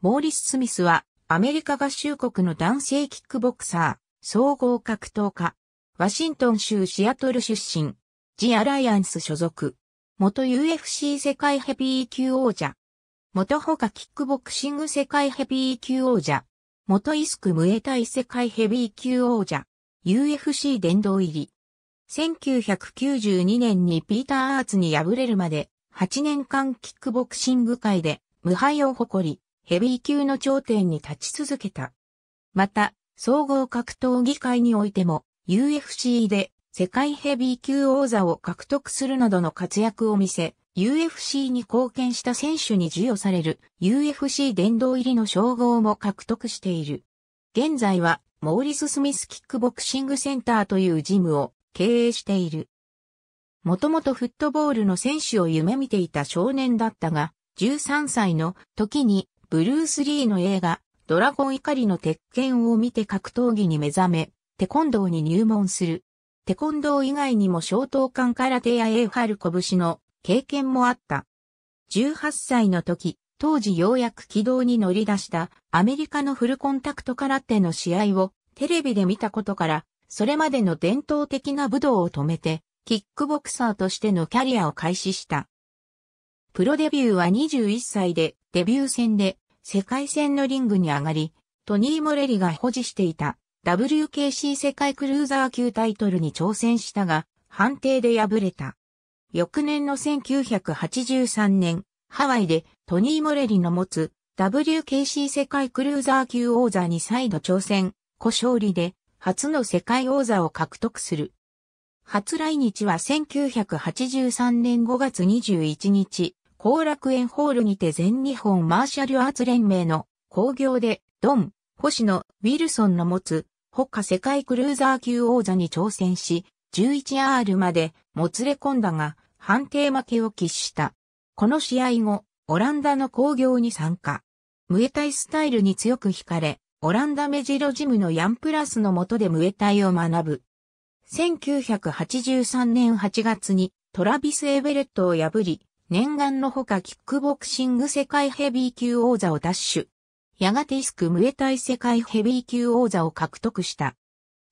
モーリス・スミスは、アメリカ合衆国の男性キックボクサー、総合格闘家、ワシントン州シアトル出身、ジ・アライアンス所属、元 UFC 世界ヘビー級王者、元ホカキックボクシング世界ヘビー級王者、元イスクムエタイ世界ヘビー級王者、UFC 殿堂入り。1992年にピーター・アーツに敗れるまで、8年間キックボクシング界で無敗を誇り、ヘビー級の頂点に立ち続けた。また、総合格闘技会においても、UFC で世界ヘビー級王座を獲得するなどの活躍を見せ、UFC に貢献した選手に授与される UFC 殿堂入りの称号も獲得している。現在はモーリス・スミスキックボクシングセンターというジムを経営している。もともとフットボールの選手を夢見ていた少年だったが、13歳の時にブルース・リーの映画、ドラゴン怒りの鉄拳を見て格闘技に目覚め、テコンドーに入門する。テコンドー以外にも小刀カ空手やエーハル拳の経験もあった。18歳の時、当時ようやく軌道に乗り出したアメリカのフルコンタクト空手の試合をテレビで見たことから、それまでの伝統的な武道を止めて、キックボクサーとしてのキャリアを開始した。プロデビューは21歳でデビュー戦で世界戦のリングに上がり、トニー・モレリが保持していた WKC 世界クルーザー級タイトルに挑戦したが、判定で敗れた。翌年の1983年、ハワイでトニー・モレリの持つ WKC 世界クルーザー級王座に再度挑戦、小勝利で初の世界王座を獲得する。初来日は1983年5月21日、後楽園ホールにて全日本マーシャルアーツ連盟の興行で、ドン、星野、ウィルソンの持つ、他世界クルーザー級王座に挑戦し、11R までもつれ込んだが、判定負けを喫した。この試合後、オランダの興行に参加。ムエタイスタイルに強く惹かれ、オランダメジロジムのヤンプラスの下でムエタイを学ぶ。1983年8月にトラビス・エベレットを破り、念願のほかキックボクシング世界ヘビー級王座を奪取。やがてイスクムエタイ世界ヘビー級王座を獲得した。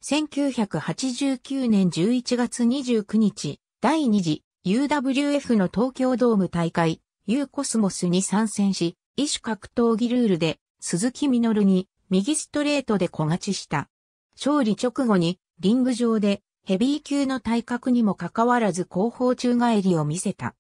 1989年11月29日、第2次 UWF の東京ドーム大会、U コスモスに参戦し、異種格闘技ルールで鈴木みのるに右ストレートで小勝ちした。勝利直後にリング上でヘビー級の体格にもかかわらず後方宙返りを見せた。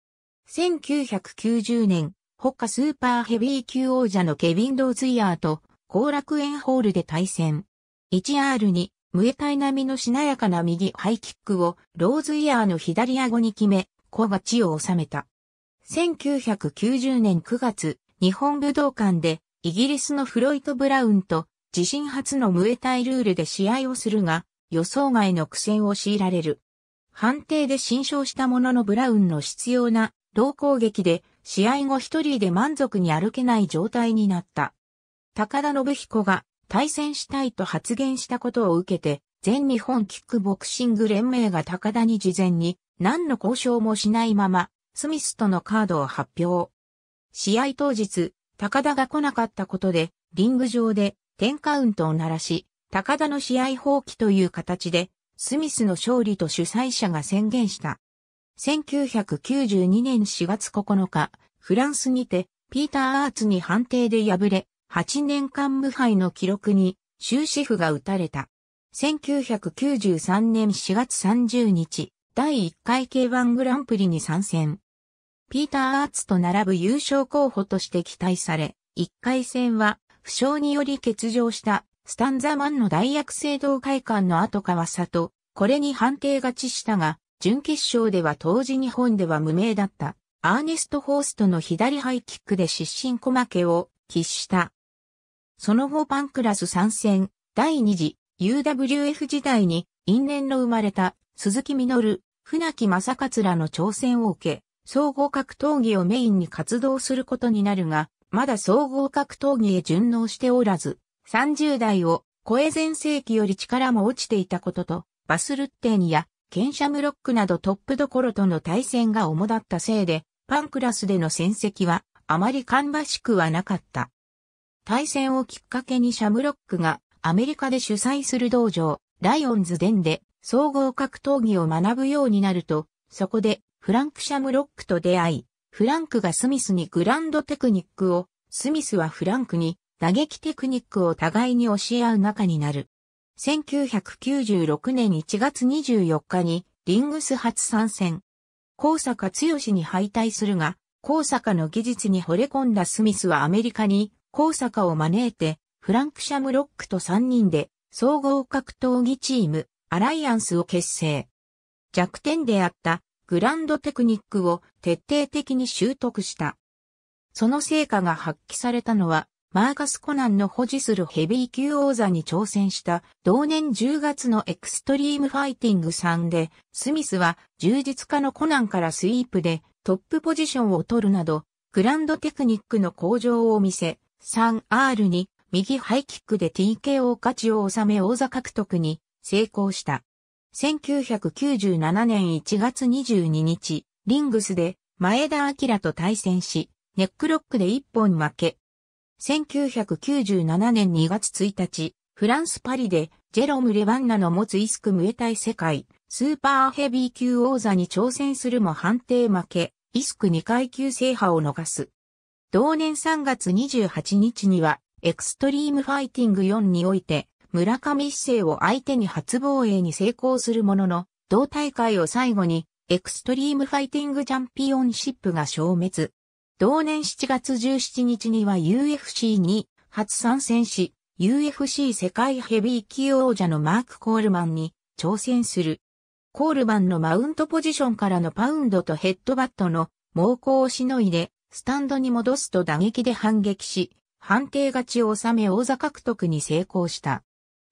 1990年、他スーパーヘビー級王者のケビン・ローズイヤーと後楽園ホールで対戦。1R に、ムエタイ並みのしなやかな右ハイキックをローズイヤーの左顎に決め、小が地を収めた。1990年9月、日本武道館でイギリスのフロイト・ブラウンと自身初のムエタイルールで試合をするが、予想外の苦戦を強いられる。判定で新勝したもののブラウンの必要な老攻撃で試合後一人で満足に歩けない状態になった。高田信彦が対戦したいと発言したことを受けて、全日本キックボクシング連盟が高田に事前に何の交渉もしないまま、スミスとのカードを発表。試合当日、高田が来なかったことで、リング上で10カウントを鳴らし、高田の試合放棄という形で、スミスの勝利と主催者が宣言した。1992年4月9日、フランスにて、ピーター・アーツに判定で敗れ、8年間無敗の記録に終止符が打たれた。1993年4月30日、第1回 K1 グランプリに参戦。ピーター・アーツと並ぶ優勝候補として期待され、1回戦は、負傷により欠場したスタンザマンの大躍成同会館の後川里、これに判定勝ちしたが、準決勝では当時日本では無名だったアーネスト・ホーストの左ハイキックで失神小負けを喫した。その後パンクラス参戦、第2次 UWF 時代に因縁の生まれた鈴木実、船木正勝らの挑戦を受け、総合格闘技をメインに活動することになるが、まだ総合格闘技へ順応しておらず、30代を超え前世紀より力も落ちていたことと、バスルッテニやケンシャムロックなどトップどころとの対戦が主だったせいで、パンクラスでの戦績はあまり芳しくはなかった。対戦をきっかけにシャムロックがアメリカで主催する道場、ライオンズデンで総合格闘技を学ぶようになると、そこでフランク・シャムロックと出会い、フランクがスミスにグランドテクニックを、スミスはフランクに打撃テクニックを互いに教え合う仲になる。1996年1月24日にリングス初参戦。高坂剛に敗退するが、高坂の技術に惚れ込んだスミスはアメリカに高坂を招いて、フランク・シャムロックと3人で総合格闘技チーム、アライアンスを結成。弱点であったグランドテクニックを徹底的に習得した。その成果が発揮されたのはマーカス・コナンの保持するヘビー級王座に挑戦した同年10月のエクストリームファイティング3で、スミスは充実家のコナンからスイープでトップポジションを取るなど、グランドテクニックの向上を見せ、3R に右ハイキックで TKO 価値を収め王座獲得に成功した。1997年1月22日、リングスで前田明と対戦し、ネックロックで一本負け、1997年2月1日、フランス・パリで、ジェロム・レバンナの持つイスクムエタイ世界、スーパーヘビー級王座に挑戦するも判定負け、イスク2階級制覇を逃す。同年3月28日には、エクストリームファイティング4において、村上一世を相手に初防衛に成功するものの、同大会を最後に、エクストリームファイティングチャンピオンシップが消滅。同年7月17日には UFC に初参戦し、UFC 世界ヘビー級王者のマーク・コールマンに挑戦する。コールマンのマウントポジションからのパウンドとヘッドバットの猛攻をしのいで、スタンドに戻すと打撃で反撃し、判定勝ちを収め王座獲得に成功した。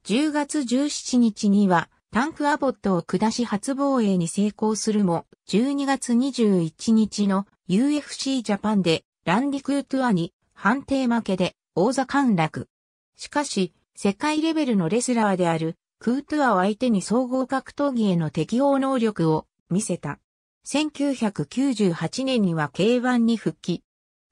10月17日には、タンクアボットを下し初防衛に成功するも、12月21日の UFC ジャパンでランディ・クートゥアに判定負けで王座陥落。しかし、世界レベルのレスラーであるクートゥアを相手に総合格闘技への適応能力を見せた。1998年には K1 に復帰。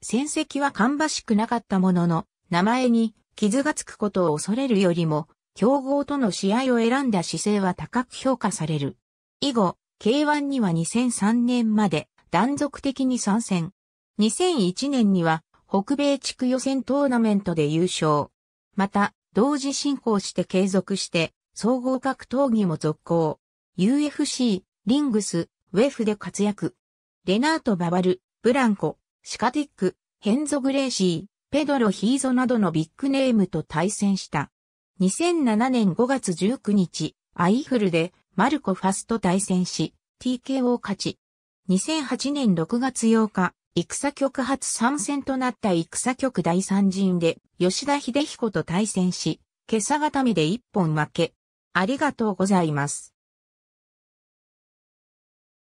戦績は芳しくなかったものの、名前に傷がつくことを恐れるよりも、競合との試合を選んだ姿勢は高く評価される。以後、K1 には2003年まで断続的に参戦。2001年には北米地区予選トーナメントで優勝。また、同時進行して継続して、総合格闘技も続行。UFC、リングス、ウェフで活躍。レナート・ババル、ブランコ、シカティック、ヘンゾ・グレーシー、ペドロ・ヒーゾなどのビッグネームと対戦した。2007年5月19日、アイフルでマルコ・ファスと対戦し、TKO 勝ち。2008年6月8日、戦局初参戦となった戦局第三陣で、吉田秀彦と対戦し、今朝固めで一本負け。ありがとうございます。